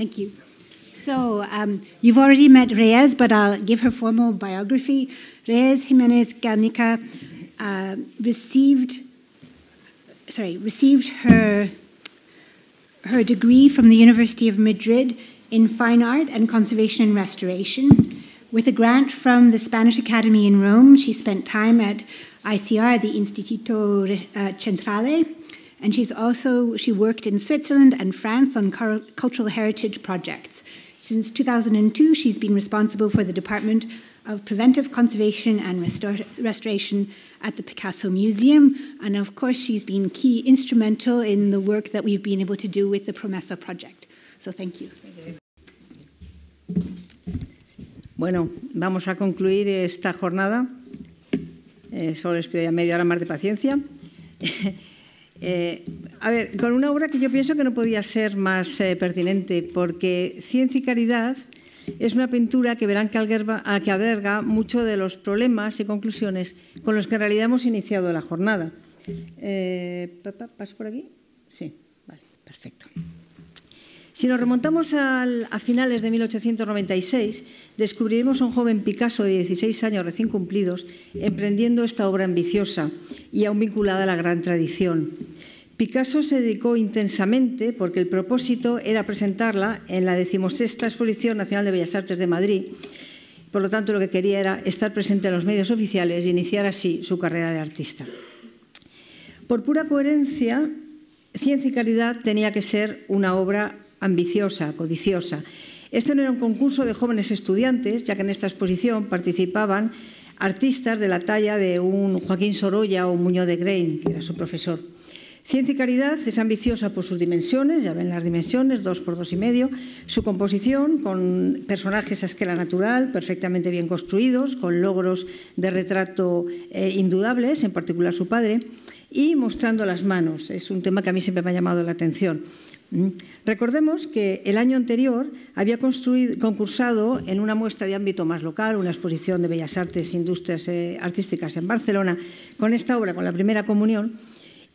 Thank you. So um, you've already met Reyes, but I'll give her formal biography. Reyes Jimenez Garnica uh, received, sorry, received her her degree from the University of Madrid in Fine Art and Conservation and Restoration. With a grant from the Spanish Academy in Rome, she spent time at ICR, the Instituto uh, Centrale, and she's also, she worked in Switzerland and France on cultural heritage projects. Since 2002, she's been responsible for the Department of Preventive Conservation and Restor Restoration at the Picasso Museum. And of course, she's been key instrumental in the work that we've been able to do with the Promesa project. So thank you. Bueno, vamos a concluir esta jornada. Eh, solo les pido ya media hora más de paciencia. Eh, a ver, con una obra que yo pienso que no podía ser más eh, pertinente, porque Ciencia y Caridad es una pintura que verán que alberga, muchos de los problemas y conclusiones con los que en realidad hemos iniciado la jornada. Eh, ¿Paso por aquí? Sí, vale, perfecto. Si nos remontamos a finales de 1896, descubriremos a un joven Picasso de 16 años recién cumplidos emprendiendo esta obra ambiciosa y aún vinculada a la gran tradición. Picasso se dedicó intensamente porque el propósito era presentarla en la decimosexta Exposición Nacional de Bellas Artes de Madrid. Por lo tanto, lo que quería era estar presente en los medios oficiales y iniciar así su carrera de artista. Por pura coherencia, Ciencia y Caridad tenía que ser una obra ambiciosa, codiciosa. Este no era un concurso de jóvenes estudiantes, ya que en esta exposición participaban artistas de la talla de un Joaquín Sorolla o Muñoz de Grein, que era su profesor. Ciencia y Caridad es ambiciosa por sus dimensiones, ya ven las dimensiones, dos por dos y medio, su composición con personajes a escala natural, perfectamente bien construidos, con logros de retrato eh, indudables, en particular su padre, y mostrando las manos. Es un tema que a mí siempre me ha llamado la atención. Mm. Recordemos que el año anterior había concursado en una muestra de ámbito más local, una exposición de Bellas Artes e Industrias eh, Artísticas en Barcelona, con esta obra, con la primera comunión,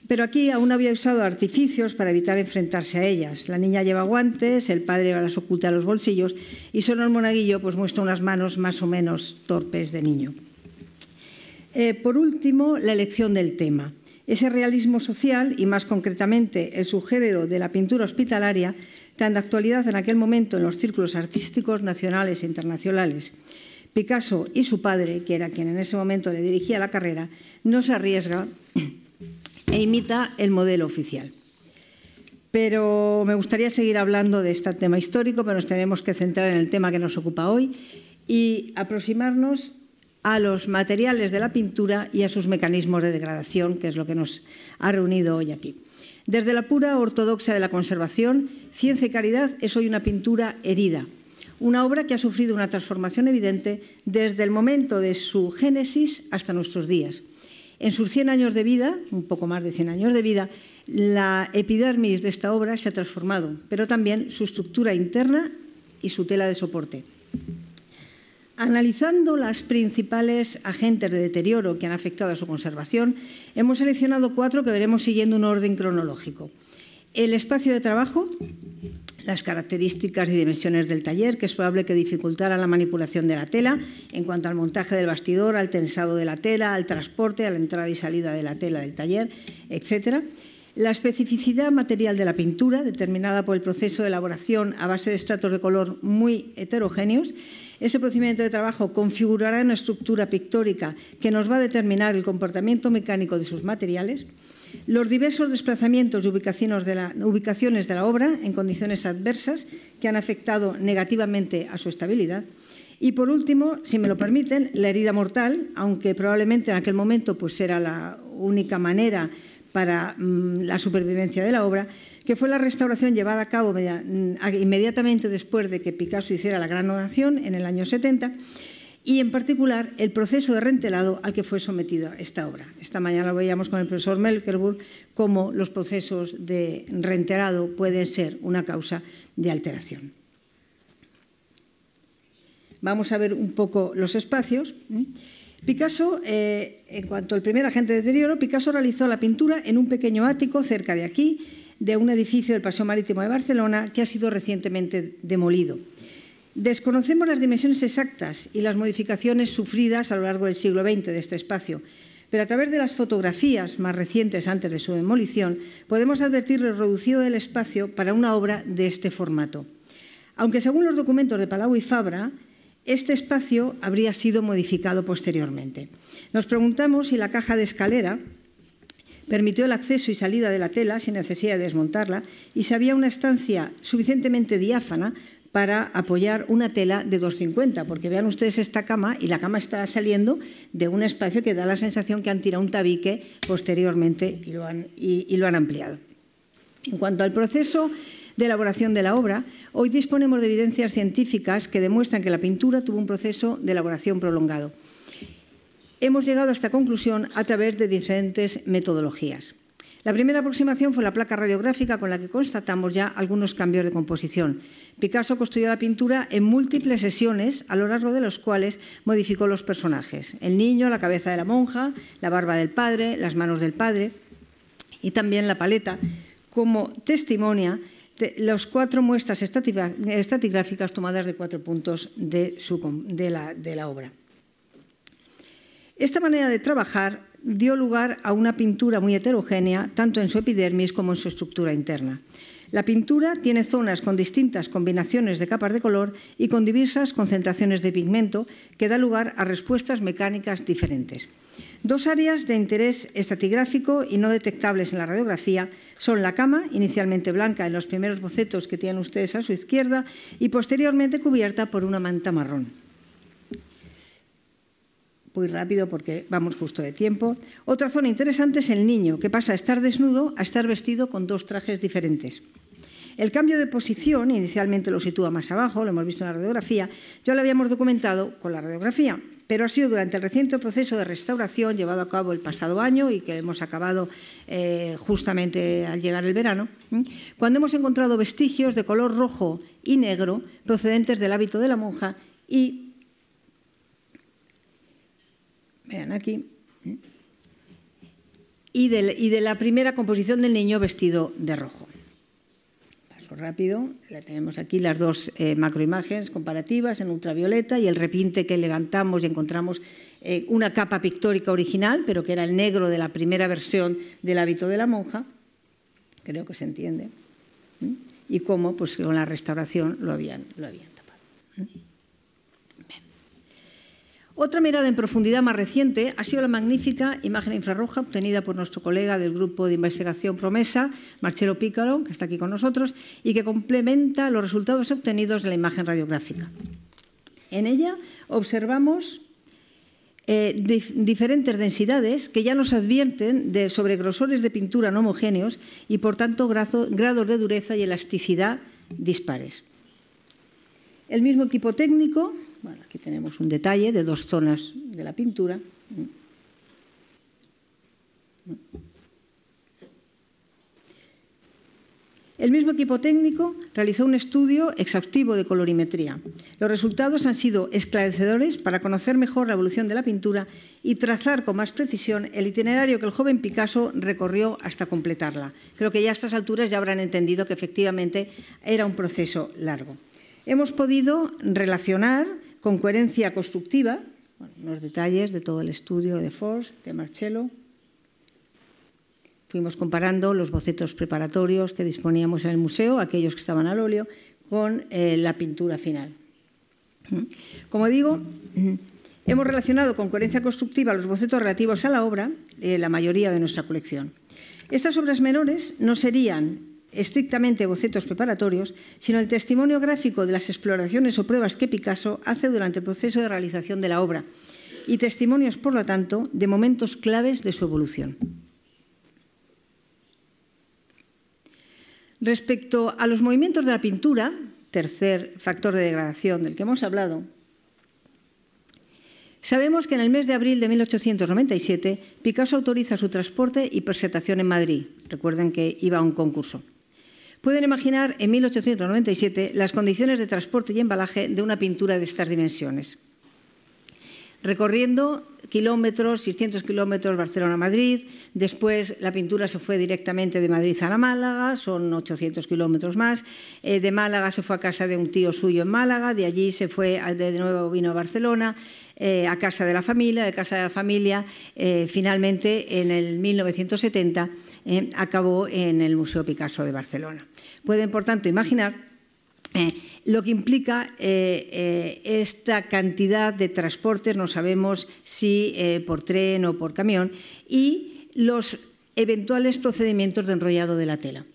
pero aquí aún había usado artificios para evitar enfrentarse a ellas. La niña lleva guantes, el padre las oculta los bolsillos y solo el monaguillo pues, muestra unas manos más o menos torpes de niño. Eh, por último, la elección del tema. Ese realismo social y más concretamente el subgénero de la pintura hospitalaria, tan de actualidad en aquel momento en los círculos artísticos nacionales e internacionales. Picasso y su padre, que era quien en ese momento le dirigía la carrera, no se arriesga e imita el modelo oficial. Pero me gustaría seguir hablando de este tema histórico, pero nos tenemos que centrar en el tema que nos ocupa hoy y aproximarnos a los materiales de la pintura y a sus mecanismos de degradación, que es lo que nos ha reunido hoy aquí. Desde la pura ortodoxia de la conservación, Ciencia y Caridad es hoy una pintura herida, una obra que ha sufrido una transformación evidente desde el momento de su génesis hasta nuestros días. En sus 100 años de vida, un poco más de 100 años de vida, la epidermis de esta obra se ha transformado, pero también su estructura interna y su tela de soporte. Analizando las principales agentes de deterioro que han afectado a su conservación, hemos seleccionado cuatro que veremos siguiendo un orden cronológico. El espacio de trabajo, las características y dimensiones del taller, que es probable que dificultara la manipulación de la tela en cuanto al montaje del bastidor, al tensado de la tela, al transporte, a la entrada y salida de la tela del taller, etcétera. La especificidad material de la pintura, determinada por el proceso de elaboración a base de estratos de color muy heterogéneos, este procedimiento de trabajo configurará una estructura pictórica que nos va a determinar el comportamiento mecánico de sus materiales los diversos desplazamientos y ubicaciones de, la, ubicaciones de la obra en condiciones adversas que han afectado negativamente a su estabilidad. Y por último, si me lo permiten, la herida mortal, aunque probablemente en aquel momento pues, era la única manera para mm, la supervivencia de la obra, que fue la restauración llevada a cabo mm, inmediatamente después de que Picasso hiciera la Gran donación en el año 70 y en particular el proceso de rentelado al que fue sometida esta obra. Esta mañana lo veíamos con el profesor Melkerburg, cómo los procesos de rentelado pueden ser una causa de alteración. Vamos a ver un poco los espacios. Picasso, eh, en cuanto al primer agente de deterioro, Picasso realizó la pintura en un pequeño ático cerca de aquí, de un edificio del Paseo Marítimo de Barcelona que ha sido recientemente demolido. Desconocemos las dimensiones exactas y las modificaciones sufridas a lo largo del siglo XX de este espacio, pero a través de las fotografías más recientes antes de su demolición podemos advertir lo reducido del espacio para una obra de este formato. Aunque según los documentos de Palau y Fabra, este espacio habría sido modificado posteriormente. Nos preguntamos si la caja de escalera permitió el acceso y salida de la tela sin necesidad de desmontarla y si había una estancia suficientemente diáfana para apoyar una tela de 250, porque vean ustedes esta cama y la cama está saliendo de un espacio que da la sensación que han tirado un tabique posteriormente y lo han, y lo han ampliado. En cuanto al proceso de elaboración de la obra, hoy disponemos de evidencias científicas que demuestran que la pintura tuvo un proceso de elaboración prolongado. Hemos llegado a esta conclusión a través de diferentes metodologías. La primera aproximación fue la placa radiográfica con la que constatamos ya algunos cambios de composición. Picasso construyó la pintura en múltiples sesiones a lo largo de las cuales modificó los personajes. El niño, la cabeza de la monja, la barba del padre, las manos del padre y también la paleta, como testimonia las cuatro muestras estatigráficas tomadas de cuatro puntos de, su, de la obra. Esta manera de trabajar dio lugar a una pintura muy heterogénea, tanto en su epidermis como en su estructura interna. La pintura tiene zonas con distintas combinaciones de capas de color y con diversas concentraciones de pigmento que da lugar a respuestas mecánicas diferentes. Dos áreas de interés estatigráfico y no detectables en la radiografía son la cama, inicialmente blanca en los primeros bocetos que tienen ustedes a su izquierda, y posteriormente cubierta por una manta marrón. Muy rápido porque vamos justo de tiempo. Otra zona interesante es el niño, que pasa de estar desnudo a estar vestido con dos trajes diferentes. El cambio de posición inicialmente lo sitúa más abajo, lo hemos visto en la radiografía, ya lo habíamos documentado con la radiografía, pero ha sido durante el reciente proceso de restauración llevado a cabo el pasado año y que hemos acabado eh, justamente al llegar el verano, cuando hemos encontrado vestigios de color rojo y negro procedentes del hábito de la monja y Vean aquí. Y de, la primera composición del niño vestido de rojo Paso rápido. tenemos aquí las dos eh, macroimágenes comparativas en ultravioleta y el repinte que levantamos y encontramos eh, una capa pictórica original, pero que era el negro de la primera versión del hábito de la monja. Creo que se entiende. Y cómo, pues con la restauración lo habían, tapado. Otra mirada en profundidad más reciente ha sido la magnífica imagen infrarroja obtenida por nuestro colega del grupo de investigación Promesa, Marcelo Pícaro, que está aquí con nosotros, y que complementa los resultados obtenidos de la imagen radiográfica. En ella observamos eh, diferentes densidades que ya nos advierten de sobre grosores de pintura no homogéneos y, por tanto, grados de dureza y elasticidad dispares. El mismo equipo técnico aquí tenemos un detalle de dos zonas de la pintura. El mismo equipo técnico realizó un estudio exhaustivo de colorimetría. Los resultados han sido esclarecedores para conocer mejor la evolución de la pintura y trazar con más precisión el itinerario que el joven Picasso recorrió hasta completarla. Creo que ya a estas alturas ya habrán entendido que efectivamente era un proceso largo. Hemos podido relacionar con coherencia constructiva, los unos detalles de todo el estudio de Forst, de Marcello. Fuimos comparando los bocetos preparatorios que disponíamos en el museo, aquellos que estaban al óleo, con eh, la pintura final. Como digo, hemos relacionado con coherencia constructiva los bocetos relativos a la obra, eh, la mayoría de nuestra colección. Estas obras menores no serían estrictamente bocetos preparatorios, sino el testimonio gráfico de las exploraciones o pruebas que Picasso hace durante el proceso de realización de la obra, y testimonios, por lo tanto, de momentos claves de su evolución. Respecto a los movimientos de la pintura, tercer factor de degradación del que hemos hablado, sabemos que en el mes de abril de 1897 Picasso autoriza su transporte y presentación en Madrid. Recuerden que iba a un concurso. Pueden imaginar en 1897 las condiciones de transporte y embalaje de una pintura de estas dimensiones. Recorriendo kilómetros, 600 kilómetros Barcelona-Madrid, después la pintura se fue directamente de Madrid a la Málaga, son 800 kilómetros más, eh, de Málaga se fue a casa de un tío suyo en Málaga, de allí se fue, de nuevo vino a Barcelona, eh, a casa de la familia, de casa de la familia, eh, finalmente en el 1970 eh, acabó en el Museo Picasso de Barcelona. Pueden, por tanto, imaginar eh, lo que implica eh, esta cantidad de transportes, no sabemos si por tren o por camión, y los eventuales procedimientos de enrollado de la tela.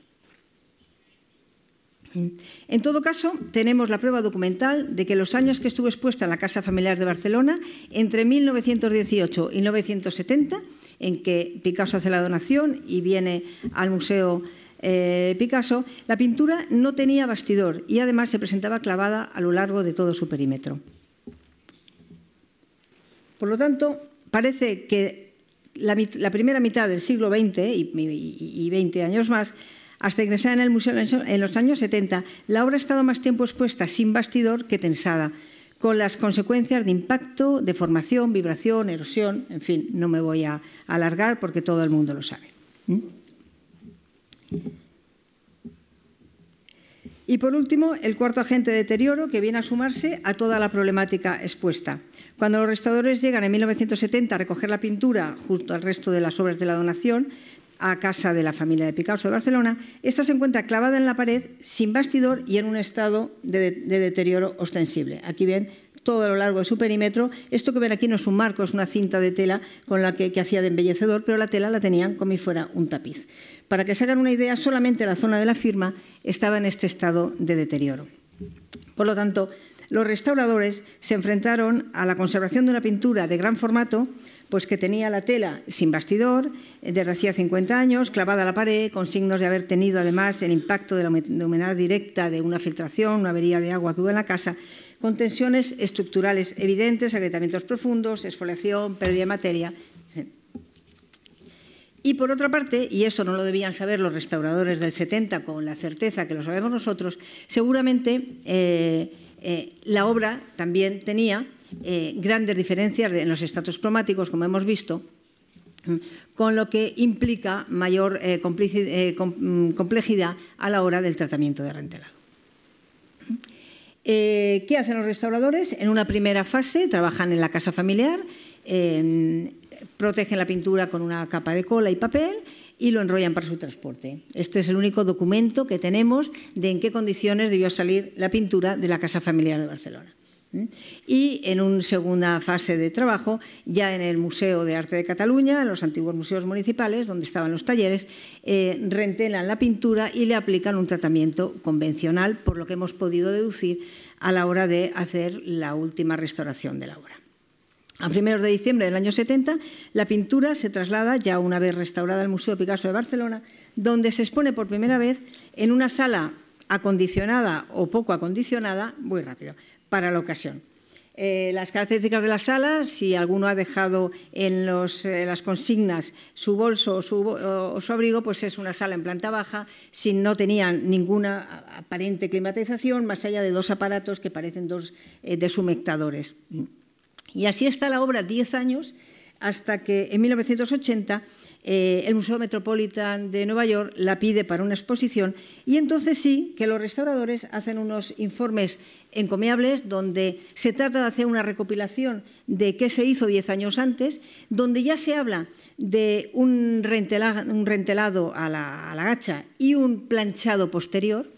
En todo caso, tenemos la prueba documental de que los años que estuvo expuesta en la Casa Familiar de Barcelona, entre 1918 y 1970, en que Picasso hace la donación y viene al Museo eh, Picasso, la pintura no tenía bastidor y además se presentaba clavada a lo largo de todo su perímetro. Por lo tanto, parece que la, primera mitad del siglo XX y, 20 años más hasta ingresar en el museo en los años 70, la obra ha estado más tiempo expuesta sin bastidor que tensada, con las consecuencias de impacto, deformación, vibración, erosión, en fin, no me voy a alargar porque todo el mundo lo sabe. Y por último, el cuarto agente de deterioro que viene a sumarse a toda la problemática expuesta. Cuando los restauradores llegan en 1970 a recoger la pintura junto al resto de las obras de la donación, a casa de la familia de Picasso de Barcelona, esta se encuentra clavada en la pared, sin bastidor y en un estado de, deterioro ostensible. Aquí ven todo a lo largo de su perímetro. Esto que ven aquí no es un marco, es una cinta de tela con la que, que hacía de embellecedor, pero la tela la tenían como si fuera un tapiz. Para que se hagan una idea, solamente la zona de la firma estaba en este estado de deterioro. Por lo tanto, los restauradores se enfrentaron a la conservación de una pintura de gran formato pues que tenía la tela sin bastidor, desde hacía 50 años, clavada a la pared, con signos de haber tenido además el impacto de la humedad directa de una filtración, una avería de agua que hubo en la casa, con tensiones estructurales evidentes, agrietamientos profundos, exfoliación, pérdida de materia. Y por otra parte, y eso no lo debían saber los restauradores del 70 con la certeza que lo sabemos nosotros, seguramente eh, eh, la obra también tenía eh, grandes diferencias en los estratos cromáticos, como hemos visto, con lo que implica mayor eh, eh, mm, complejidad a la hora del tratamiento de rentelado. ¿Qué hacen los restauradores? En una primera fase trabajan en la casa familiar, em, protegen la pintura con una capa de cola y papel y lo enrollan para su transporte. Este es el único documento que tenemos de en qué condiciones debió salir la pintura de la casa familiar de Barcelona. Y en una segunda fase de trabajo, ya en el Museo de Arte de Cataluña, en los antiguos museos municipales, donde estaban los talleres, eh, rentelan la pintura y le aplican un tratamiento convencional, por lo que hemos podido deducir a la hora de hacer la última restauración de la obra. A primeros de diciembre del año 70, la pintura se traslada, ya una vez restaurada al Museo Picasso de Barcelona, donde se expone por primera vez en una sala acondicionada o poco acondicionada, muy rápido, para la ocasión. Eh, las características de la sala, si alguno ha dejado en, eh, las consignas su bolso o su, abrigo, pues es una sala en planta baja, si no tenían ninguna aparente climatización, más allá de dos aparatos que parecen dos eh, deshumectadores. Y así está la obra 10 años, hasta que en 1980 eh, el Museo Metropolitan de Nueva York la pide para una exposición y entonces sí que los restauradores hacen unos informes encomiables donde se trata de hacer una recopilación de qué se hizo diez años antes, donde ya se habla de un, rentelado a la gacha y un planchado posterior,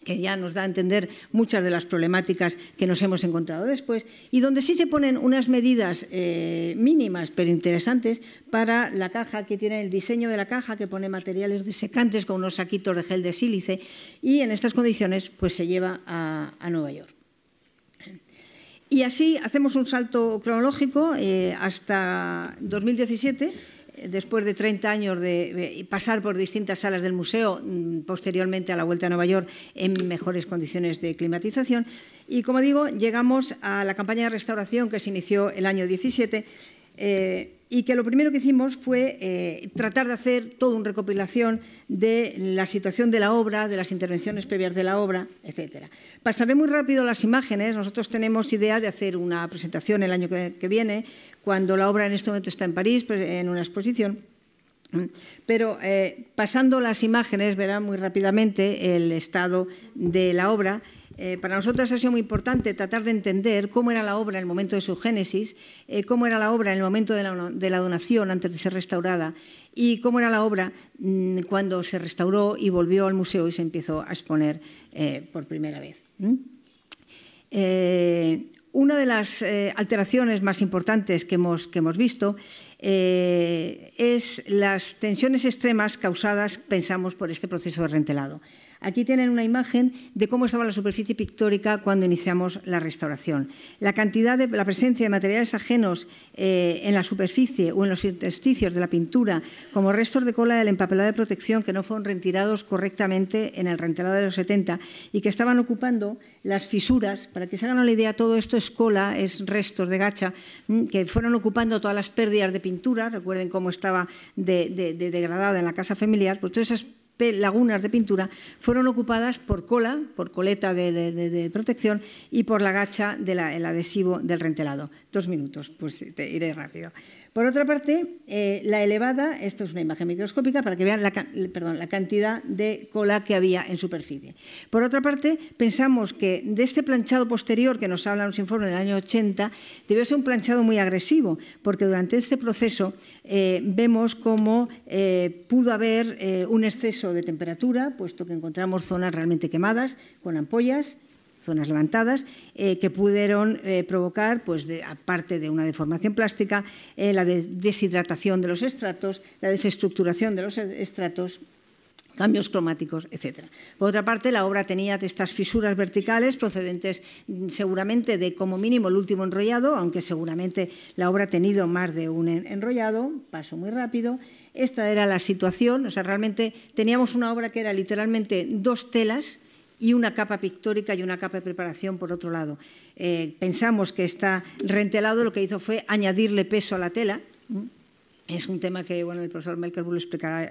que ya nos da a entender muchas de las problemáticas que nos hemos encontrado después, y donde sí se ponen unas medidas eh, mínimas pero interesantes para la caja que tiene el diseño de la caja, que pone materiales desecantes con unos saquitos de gel de sílice, y en estas condiciones pues se lleva a, Nueva York. Y así hacemos un salto cronológico eh, hasta 2017 después de 30 años de pasar por distintas salas del museo, mm, posteriormente a la vuelta a Nueva York, en mejores condiciones de climatización. Y como digo, llegamos a la campaña de restauración que se inició el año 17 y que lo primero que hicimos fue eh, tratar de hacer toda una recopilación de la situación de la obra, de las intervenciones previas de la obra, etc. Pasaré muy rápido las imágenes. Nosotros tenemos idea de hacer una presentación el año que, viene, cuando la obra en este momento está en París, en una exposición. Pero eh, pasando las imágenes, verán muy rápidamente el estado de la obra. Eh, para nosotros ha sido muy importante tratar de entender cómo era la obra en el momento de su génesis, eh, cómo era la obra en el momento de la, donación antes de ser restaurada y cómo era la obra mm, cuando se restauró y volvió al museo y se empezó a exponer eh, por primera vez. una de las alteraciones más importantes que hemos, que hemos visto es las tensiones extremas causadas, pensamos, por este proceso de rentelado. Aquí tienen una imagen de cómo estaba la superficie pictórica cuando iniciamos la restauración. La cantidad de la presencia de materiales ajenos eh, en la superficie o en los intersticios de la pintura, como restos de cola del empapelado de protección que no fueron retirados correctamente en el rentelado de los 70 y que estaban ocupando las fisuras, para que se hagan una idea, todo esto es cola, es restos de gacha, mm, que fueron ocupando todas las pérdidas de pintura, recuerden como estaba degradada en la casa familiar, pues todas esas lagunas de pintura fueron ocupadas por cola, por coleta de, protección y por la gacha del adhesivo del rentelado. Dos minutos, pues te iré rápido. Por otra parte, eh, la elevada, esta es una imagen microscópica para que vean la, cantidad de cola que había en superficie. Por otra parte, pensamos que de este planchado posterior que nos hablan los informes del año 80, debió ser un planchado muy agresivo, porque durante este proceso eh, vemos cómo eh, pudo haber un exceso de temperatura, puesto que encontramos zonas realmente quemadas, con ampollas, zonas levantadas, eh, que pudieron eh, provocar, pues, aparte de una deformación plástica, eh, la deshidratación de los estratos, la desestructuración de los e, estratos, cambios cromáticos, etc. Por otra parte, la obra tenía estas fisuras verticales procedentes mm, seguramente de como mínimo el último enrollado, aunque seguramente la obra ha tenido más de un enrollado, paso muy rápido. Esta era la situación, o sea, realmente teníamos una obra que era literalmente dos telas, y una capa pictórica y una capa de preparación por otro lado. Eh, pensamos que está rentelado, lo que hizo fue añadirle peso a la tela. Es un tema que bueno, el profesor Melkerbull lo,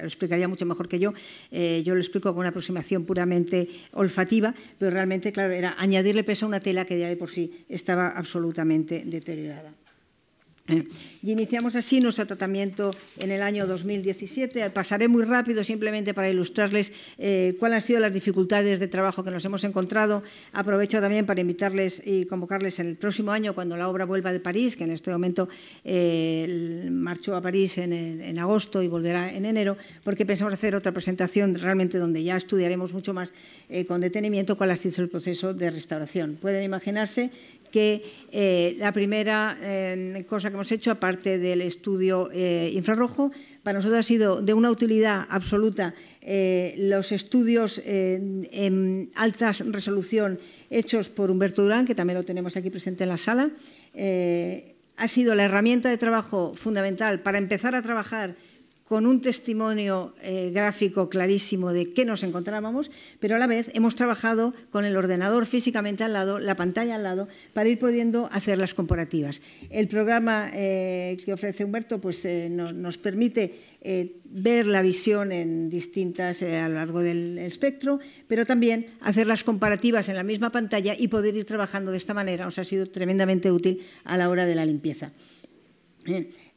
explicaría mucho mejor que yo. Eh, yo lo explico con una aproximación puramente olfativa, pero realmente, claro, era añadirle peso a una tela que ya de por sí estaba absolutamente deteriorada y iniciamos así nuestro tratamiento en el año 2017. Pasaré muy rápido simplemente para ilustrarles eh, cuáles han sido las dificultades de trabajo que nos hemos encontrado. Aprovecho también para invitarles y convocarles en el próximo año, cuando la obra vuelva de París, que en este momento eh, marchó a París en, agosto y volverá en enero, porque pensamos hacer otra presentación realmente donde ya estudiaremos mucho más eh, con detenimiento cuál ha sido el proceso de restauración. Pueden imaginarse que eh, la primera eh, cosa que hemos hecho, aparte del estudio eh, infrarrojo, para nosotros ha sido de una utilidad absoluta los estudios en alta resolución hechos por Humberto Durán, que también lo tenemos aquí presente en la sala. ha sido la herramienta de trabajo fundamental para empezar a trabajar con un testimonio eh, gráfico clarísimo de qué nos encontrábamos, pero a la vez hemos trabajado con el ordenador físicamente al lado, la pantalla al lado, para ir pudiendo hacer las comparativas. El programa eh, que ofrece Humberto pues, eh, nos permite ver la visión en distintas a lo largo del espectro, pero también hacer las comparativas en la misma pantalla y poder ir trabajando de esta manera. Nos ha sido tremendamente útil a la hora de la limpieza.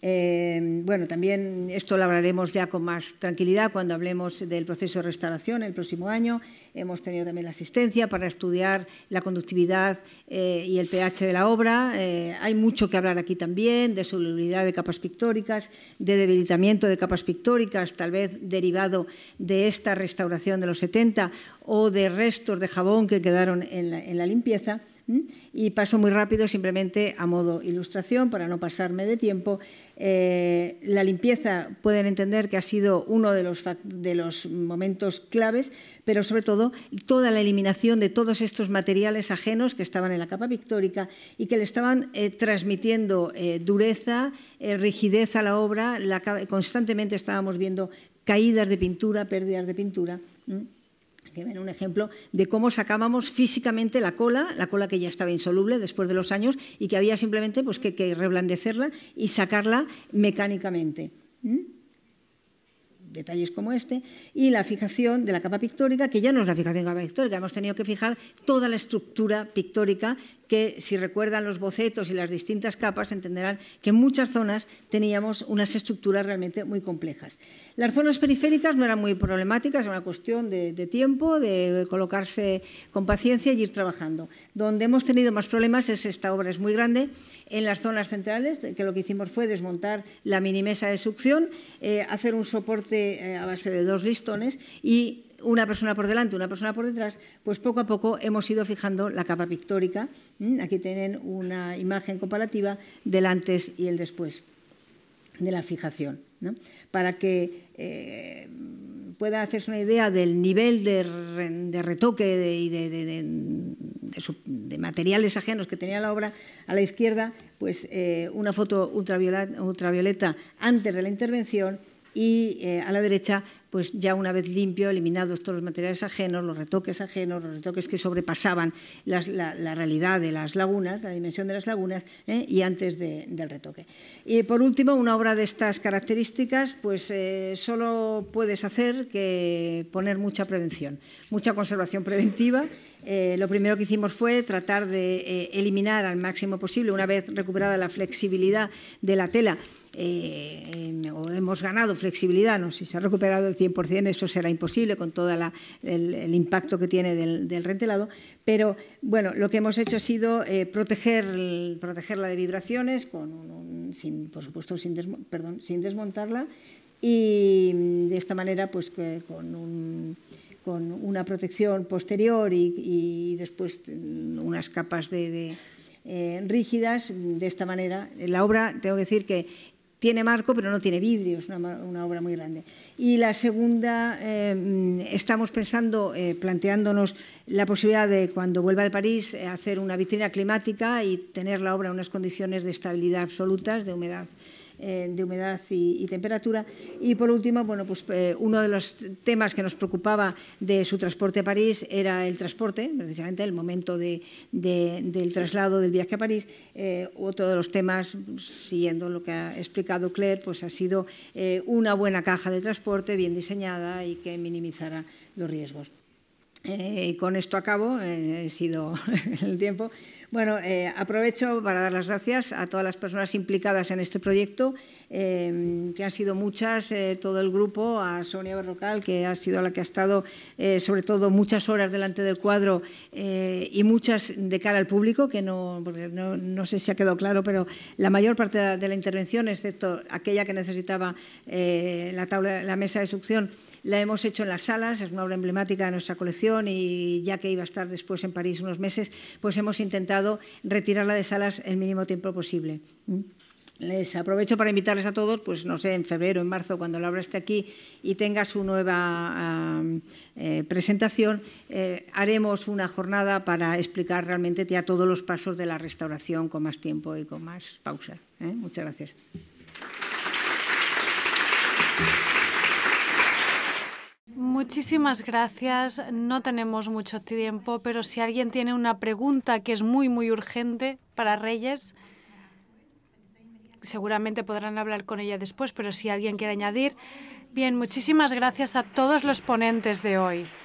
Em, bueno, también esto lo hablaremos ya con más tranquilidad cuando hablemos del proceso de restauración el próximo año. Hemos tenido también la asistencia para estudiar la conductividad eh, y el pH de la obra. Eh, hay mucho que hablar aquí también de solubilidad de capas pictóricas, de debilitamiento de capas pictóricas, tal vez derivado de esta restauración de los 70 o de restos de jabón que quedaron en la limpieza. ¿Mm? Y paso muy rápido, simplemente a modo ilustración, para no pasarme de tiempo. Eh, la limpieza pueden entender que ha sido uno de los, momentos claves, pero sobre todo toda la eliminación de todos estos materiales ajenos que estaban en la capa pictórica y que le estaban eh, transmitiendo eh, dureza, rigidez a la obra. constantemente estábamos viendo caídas de pintura, pérdidas de pintura. ¿Mm? que ven un ejemplo de cómo sacábamos físicamente la cola, la cola que ya estaba insoluble después de los años y que había simplemente pues, que, reblandecerla y sacarla mecánicamente. Detalles como este. Y la fijación de la capa pictórica, que ya no es la fijación de la capa pictórica, hemos tenido que fijar toda la estructura pictórica que si recuerdan los bocetos y las distintas capas entenderán que en muchas zonas teníamos unas estructuras realmente muy complejas. Las zonas periféricas no eran muy problemáticas, era una cuestión de, tiempo, de colocarse con paciencia y ir trabajando. Donde hemos tenido más problemas es esta obra, es muy grande, en las zonas centrales, que lo que hicimos fue desmontar la minimesa de succión, eh, hacer un soporte eh, a base de dos listones y una persona por delante, una persona por detrás, pues poco a poco hemos ido fijando la capa pictórica. Mm, aquí tienen una imagen comparativa del antes y el después de la fijación, para que eh, pueda hacerse una idea del nivel de, retoque y de, materiales ajenos que tenía la obra. A la izquierda, pues eh, una foto ultravioleta, antes de la intervención y eh, a la derecha pues ya una vez limpio, eliminados todos los materiales ajenos, los retoques ajenos, los retoques que sobrepasaban la, realidad de las lagunas, la dimensión de las lagunas, ¿eh? y antes del retoque. Y por último, una obra de estas características, pues eh, solo puedes hacer que poner mucha prevención, mucha conservación preventiva. Eh, lo primero que hicimos fue tratar de eliminar al máximo posible, una vez recuperada la flexibilidad de la tela, eh, eh, o hemos ganado flexibilidad, no si se ha recuperado el 100%, eso será imposible con todo el, impacto que tiene del, rentelado, pero bueno, lo que hemos hecho ha sido eh, proteger, protegerla de vibraciones, con sin, por supuesto sin, desmontarla, y de esta manera pues con un con una protección posterior y, después unas capas de, rígidas. De esta manera, la obra, tengo que decir que tiene marco pero no tiene vidrio, es una, obra muy grande. Y la segunda, eh, estamos pensando, eh, planteándonos la posibilidad de cuando vuelva de París eh, hacer una vitrina climática y tener la obra en unas condiciones de estabilidad absolutas, de humedad eh, de humedad y, temperatura. Y por último, bueno, pues, eh, uno de los temas que nos preocupaba de su transporte a París era el transporte, precisamente el momento del traslado del viaje a París. Eh, otro de los temas, pues, siguiendo lo que ha explicado Claire, pues ha sido una buena caja de transporte bien diseñada y que minimizara los riesgos. Eh, con esto acabo, eh, he sido el tiempo. Bueno, eh, aprovecho para dar las gracias a todas las personas implicadas en este proyecto, que han sido muchas, todo el grupo, a Sonia Berrocal, que ha sido la que ha estado sobre todo muchas horas delante del cuadro y muchas de cara al público, que no, no, sé si ha quedado claro, pero la mayor parte de la intervención, excepto aquella que necesitaba la, la mesa de succión, la hemos hecho en las salas, es una obra emblemática de nuestra colección y ya que iba a estar después en París unos meses, pues hemos intentado retirarla de salas el mínimo tiempo posible. Les aprovecho para invitarles a todos, pues no sé, en febrero, en marzo, cuando la obra esté aquí y tenga su nueva eh, presentación, eh, haremos una jornada para explicar realmente ya todos los pasos de la restauración con más tiempo y con más pausa. ¿eh? Muchas gracias. Muchísimas gracias. No tenemos mucho tiempo, pero si alguien tiene una pregunta que es muy, muy urgente para Reyes, seguramente podrán hablar con ella después, pero si alguien quiere añadir. Bien, muchísimas gracias a todos los ponentes de hoy.